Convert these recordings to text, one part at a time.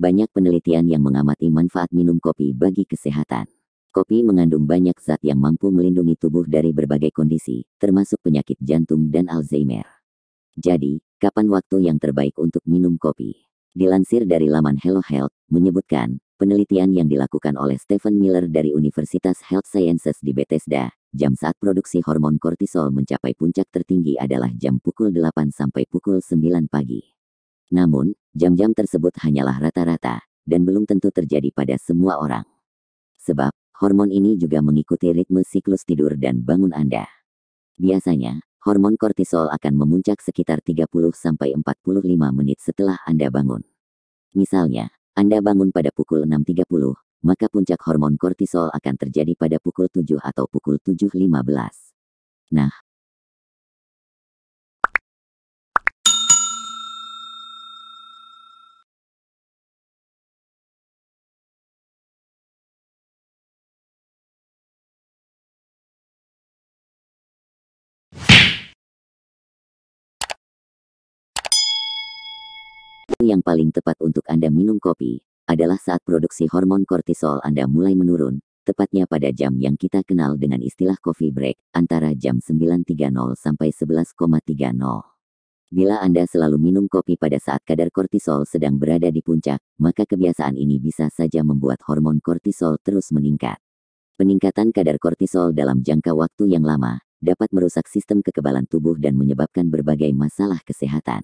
Banyak penelitian yang mengamati manfaat minum kopi bagi kesehatan. Kopi mengandung banyak zat yang mampu melindungi tubuh dari berbagai kondisi, termasuk penyakit jantung dan Alzheimer. Jadi, kapan waktu yang terbaik untuk minum kopi? Dilansir dari laman Hello Health, menyebutkan, penelitian yang dilakukan oleh Stephen Miller dari Universitas Health Sciences di Bethesda, jam saat produksi hormon kortisol mencapai puncak tertinggi adalah jam pukul 8 sampai pukul 9 pagi. Namun, jam-jam tersebut hanyalah rata-rata, dan belum tentu terjadi pada semua orang. Sebab, hormon ini juga mengikuti ritme siklus tidur dan bangun Anda. Biasanya, hormon kortisol akan memuncak sekitar 30-45 menit setelah Anda bangun. Misalnya, Anda bangun pada pukul 6.30, maka puncak hormon kortisol akan terjadi pada pukul 7 atau pukul 7.15. Nah, Waktu yang paling tepat untuk Anda minum kopi adalah saat produksi hormon kortisol Anda mulai menurun, tepatnya pada jam yang kita kenal dengan istilah coffee break, antara jam 9.30 sampai 11.30. Bila Anda selalu minum kopi pada saat kadar kortisol sedang berada di puncak, maka kebiasaan ini bisa saja membuat hormon kortisol terus meningkat. Peningkatan kadar kortisol dalam jangka waktu yang lama dapat merusak sistem kekebalan tubuh dan menyebabkan berbagai masalah kesehatan.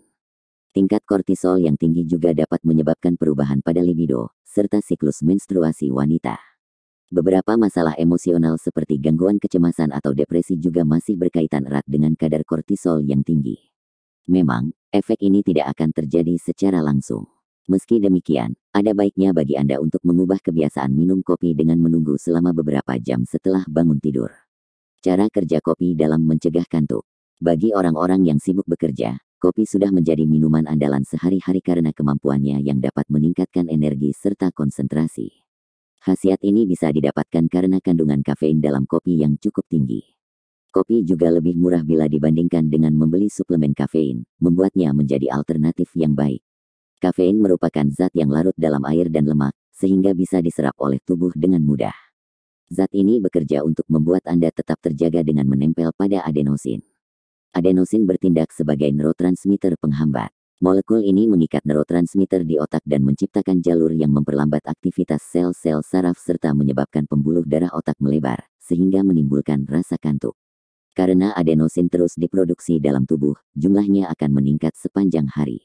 Tingkat kortisol yang tinggi juga dapat menyebabkan perubahan pada libido, serta siklus menstruasi wanita. Beberapa masalah emosional seperti gangguan kecemasan atau depresi juga masih berkaitan erat dengan kadar kortisol yang tinggi. Memang, efek ini tidak akan terjadi secara langsung. Meski demikian, ada baiknya bagi Anda untuk mengubah kebiasaan minum kopi dengan menunggu selama beberapa jam setelah bangun tidur. Cara kerja kopi dalam mencegah kantuk. Bagi orang-orang yang sibuk bekerja, Kopi sudah menjadi minuman andalan sehari-hari karena kemampuannya yang dapat meningkatkan energi serta konsentrasi. Khasiat ini bisa didapatkan karena kandungan kafein dalam kopi yang cukup tinggi. Kopi juga lebih murah bila dibandingkan dengan membeli suplemen kafein, membuatnya menjadi alternatif yang baik. Kafein merupakan zat yang larut dalam air dan lemak, sehingga bisa diserap oleh tubuh dengan mudah. Zat ini bekerja untuk membuat Anda tetap terjaga dengan menempel pada adenosin. Adenosin bertindak sebagai neurotransmitter penghambat. Molekul ini mengikat neurotransmitter di otak dan menciptakan jalur yang memperlambat aktivitas sel-sel saraf serta menyebabkan pembuluh darah otak melebar, sehingga menimbulkan rasa kantuk. Karena adenosin terus diproduksi dalam tubuh, jumlahnya akan meningkat sepanjang hari.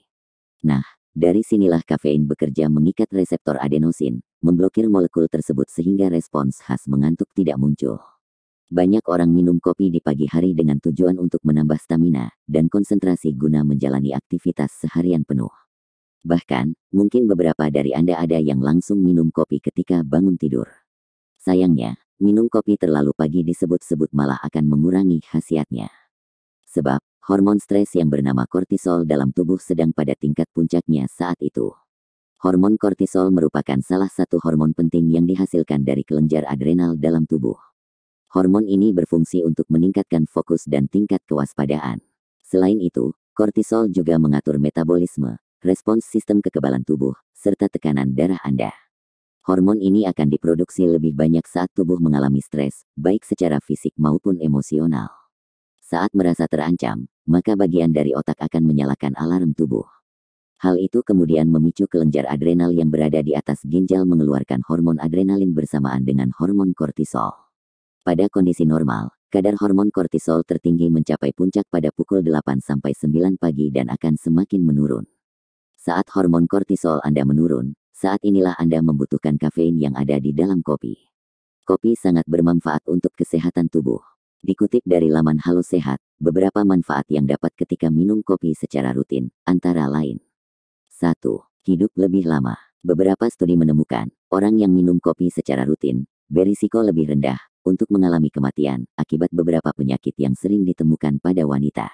Nah, dari sinilah kafein bekerja mengikat reseptor adenosin, memblokir molekul tersebut sehingga respons khas mengantuk tidak muncul. Banyak orang minum kopi di pagi hari dengan tujuan untuk menambah stamina dan konsentrasi guna menjalani aktivitas seharian penuh. Bahkan, mungkin beberapa dari Anda ada yang langsung minum kopi ketika bangun tidur. Sayangnya, minum kopi terlalu pagi disebut-sebut malah akan mengurangi khasiatnya. Sebab, hormon stres yang bernama kortisol dalam tubuh sedang pada tingkat puncaknya saat itu. Hormon kortisol merupakan salah satu hormon penting yang dihasilkan dari kelenjar adrenal dalam tubuh. Hormon ini berfungsi untuk meningkatkan fokus dan tingkat kewaspadaan. Selain itu, kortisol juga mengatur metabolisme, respons sistem kekebalan tubuh, serta tekanan darah Anda. Hormon ini akan diproduksi lebih banyak saat tubuh mengalami stres, baik secara fisik maupun emosional. Saat merasa terancam, maka bagian dari otak akan menyalakan alarm tubuh. Hal itu kemudian memicu kelenjar adrenal yang berada di atas ginjal mengeluarkan hormon adrenalin bersamaan dengan hormon kortisol. Pada kondisi normal, kadar hormon kortisol tertinggi mencapai puncak pada pukul 8-9 pagi dan akan semakin menurun. Saat hormon kortisol Anda menurun, saat inilah Anda membutuhkan kafein yang ada di dalam kopi. Kopi sangat bermanfaat untuk kesehatan tubuh. Dikutip dari laman Halo Sehat, beberapa manfaat yang dapat ketika minum kopi secara rutin, antara lain. 1. Hidup lebih lama. Beberapa studi menemukan, orang yang minum kopi secara rutin, berisiko lebih rendah untuk mengalami kematian akibat beberapa penyakit yang sering ditemukan pada wanita.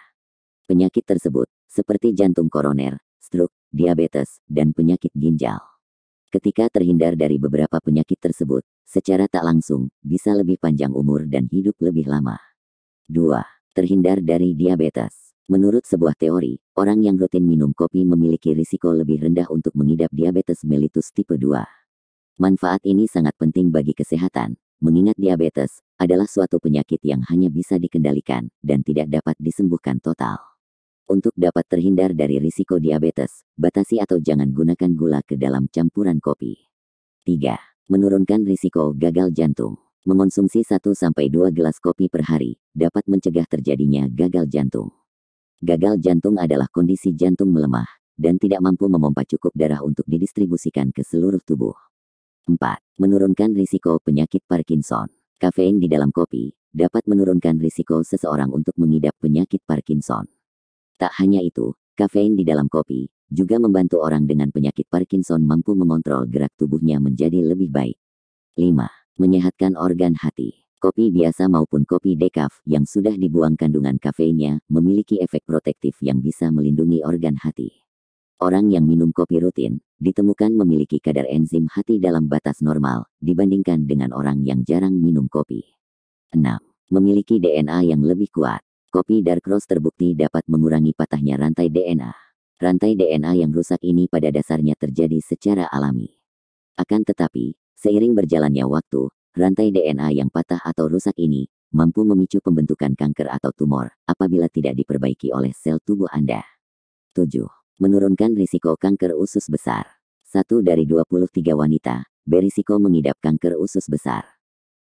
Penyakit tersebut, seperti jantung koroner, stroke, diabetes, dan penyakit ginjal. Ketika terhindar dari beberapa penyakit tersebut, secara tak langsung, bisa lebih panjang umur dan hidup lebih lama. 2. Terhindar dari diabetes. Menurut sebuah teori, orang yang rutin minum kopi memiliki risiko lebih rendah untuk mengidap diabetes mellitus tipe 2. Manfaat ini sangat penting bagi kesehatan, Mengingat diabetes adalah suatu penyakit yang hanya bisa dikendalikan dan tidak dapat disembuhkan total. Untuk dapat terhindar dari risiko diabetes, batasi atau jangan gunakan gula ke dalam campuran kopi. 3. Menurunkan risiko gagal jantung. Mengonsumsi 1-2 gelas kopi per hari dapat mencegah terjadinya gagal jantung. Gagal jantung adalah kondisi jantung melemah dan tidak mampu memompa cukup darah untuk didistribusikan ke seluruh tubuh. 4. Menurunkan risiko penyakit Parkinson. Kafein di dalam kopi dapat menurunkan risiko seseorang untuk mengidap penyakit Parkinson. Tak hanya itu, kafein di dalam kopi juga membantu orang dengan penyakit Parkinson mampu mengontrol gerak tubuhnya menjadi lebih baik. 5. Menyehatkan organ hati. Kopi biasa maupun kopi dekaf yang sudah dibuang kandungan kafeinnya memiliki efek protektif yang bisa melindungi organ hati. Orang yang minum kopi rutin ditemukan memiliki kadar enzim hati dalam batas normal dibandingkan dengan orang yang jarang minum kopi. 6. Memiliki DNA yang lebih kuat. Kopi dark roast terbukti dapat mengurangi patahnya rantai DNA. Rantai DNA yang rusak ini pada dasarnya terjadi secara alami. Akan tetapi, seiring berjalannya waktu, rantai DNA yang patah atau rusak ini mampu memicu pembentukan kanker atau tumor apabila tidak diperbaiki oleh sel tubuh Anda. 7 menurunkan risiko kanker usus besar. Satu dari 23 wanita berisiko mengidap kanker usus besar.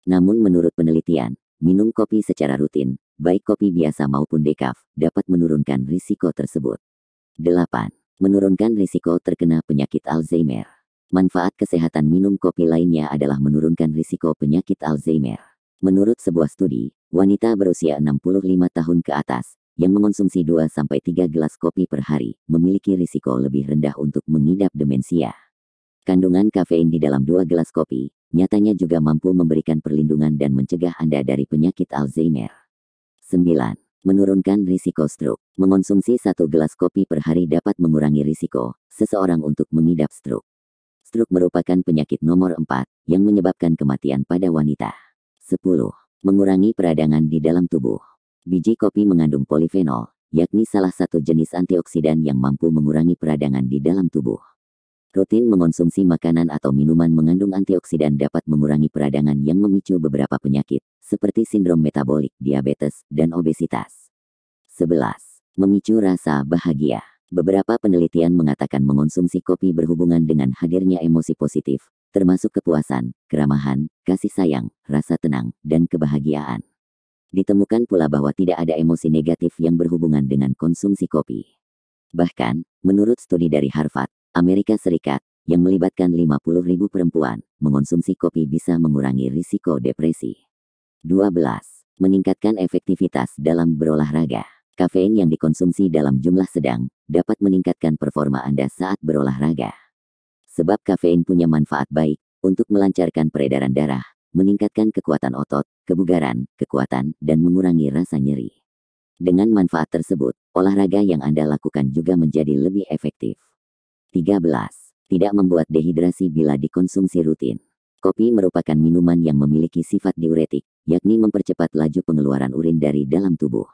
Namun menurut penelitian, minum kopi secara rutin, baik kopi biasa maupun dekaf, dapat menurunkan risiko tersebut. 8. Menurunkan risiko terkena penyakit Alzheimer. Manfaat kesehatan minum kopi lainnya adalah menurunkan risiko penyakit Alzheimer. Menurut sebuah studi, wanita berusia 65 tahun ke atas yang mengonsumsi 2-3 gelas kopi per hari memiliki risiko lebih rendah untuk mengidap demensia. Kandungan kafein di dalam 2 gelas kopi nyatanya juga mampu memberikan perlindungan dan mencegah Anda dari penyakit Alzheimer. 9. Menurunkan risiko stroke. Mengonsumsi 1 gelas kopi per hari dapat mengurangi risiko seseorang untuk mengidap stroke. Stroke merupakan penyakit nomor 4 yang menyebabkan kematian pada wanita. 10. Mengurangi peradangan di dalam tubuh. Biji kopi mengandung polifenol, yakni salah satu jenis antioksidan yang mampu mengurangi peradangan di dalam tubuh. Rutin mengonsumsi makanan atau minuman mengandung antioksidan dapat mengurangi peradangan yang memicu beberapa penyakit, seperti sindrom metabolik, diabetes, dan obesitas. 11. Memicu rasa bahagia. Beberapa penelitian mengatakan mengonsumsi kopi berhubungan dengan hadirnya emosi positif, termasuk kepuasan, keramahan, kasih sayang, rasa tenang, dan kebahagiaan. Ditemukan pula bahwa tidak ada emosi negatif yang berhubungan dengan konsumsi kopi. Bahkan, menurut studi dari Harvard, Amerika Serikat, yang melibatkan 50 ribu perempuan, mengonsumsi kopi bisa mengurangi risiko depresi. 12. Meningkatkan efektivitas dalam berolahraga. Kafein yang dikonsumsi dalam jumlah sedang dapat meningkatkan performa Anda saat berolahraga. Sebab kafein punya manfaat baik untuk melancarkan peredaran darah, meningkatkan kekuatan otot, kebugaran, kekuatan, dan mengurangi rasa nyeri. Dengan manfaat tersebut, olahraga yang Anda lakukan juga menjadi lebih efektif. 13. Tidak membuat dehidrasi bila dikonsumsi rutin. Kopi merupakan minuman yang memiliki sifat diuretik, yakni mempercepat laju pengeluaran urin dari dalam tubuh.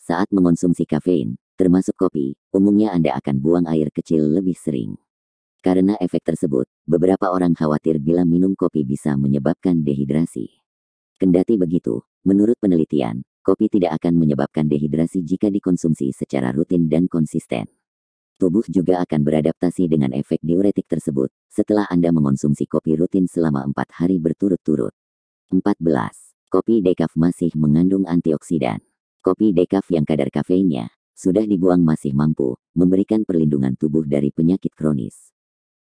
Saat mengonsumsi kafein, termasuk kopi, umumnya Anda akan buang air kecil lebih sering. Karena efek tersebut, Beberapa orang khawatir bila minum kopi bisa menyebabkan dehidrasi. Kendati begitu, menurut penelitian, kopi tidak akan menyebabkan dehidrasi jika dikonsumsi secara rutin dan konsisten. Tubuh juga akan beradaptasi dengan efek diuretik tersebut setelah Anda mengonsumsi kopi rutin selama empat hari berturut-turut. 14. Kopi dekaf masih mengandung antioksidan. Kopi dekaf yang kadar kafeinnya sudah dibuang masih mampu memberikan perlindungan tubuh dari penyakit kronis.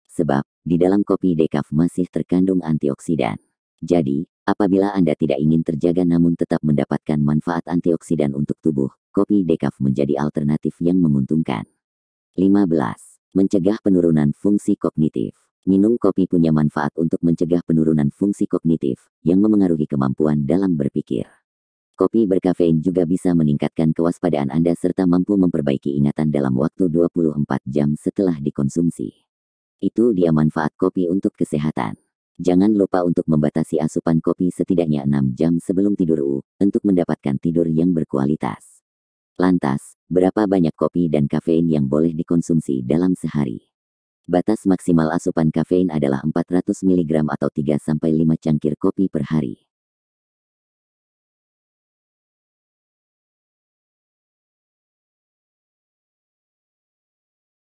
Sebab, di dalam kopi dekaf masih terkandung antioksidan. Jadi, apabila Anda tidak ingin terjaga namun tetap mendapatkan manfaat antioksidan untuk tubuh, kopi dekaf menjadi alternatif yang menguntungkan. 15. Mencegah penurunan fungsi kognitif. Minum kopi punya manfaat untuk mencegah penurunan fungsi kognitif yang memengaruhi kemampuan dalam berpikir. Kopi berkafein juga bisa meningkatkan kewaspadaan Anda serta mampu memperbaiki ingatan dalam waktu 24 jam setelah dikonsumsi. Itu dia manfaat kopi untuk kesehatan. Jangan lupa untuk membatasi asupan kopi setidaknya 6 jam sebelum tidur U, untuk mendapatkan tidur yang berkualitas. Lantas, berapa banyak kopi dan kafein yang boleh dikonsumsi dalam sehari? Batas maksimal asupan kafein adalah 400 mg atau 3-5 cangkir kopi per hari.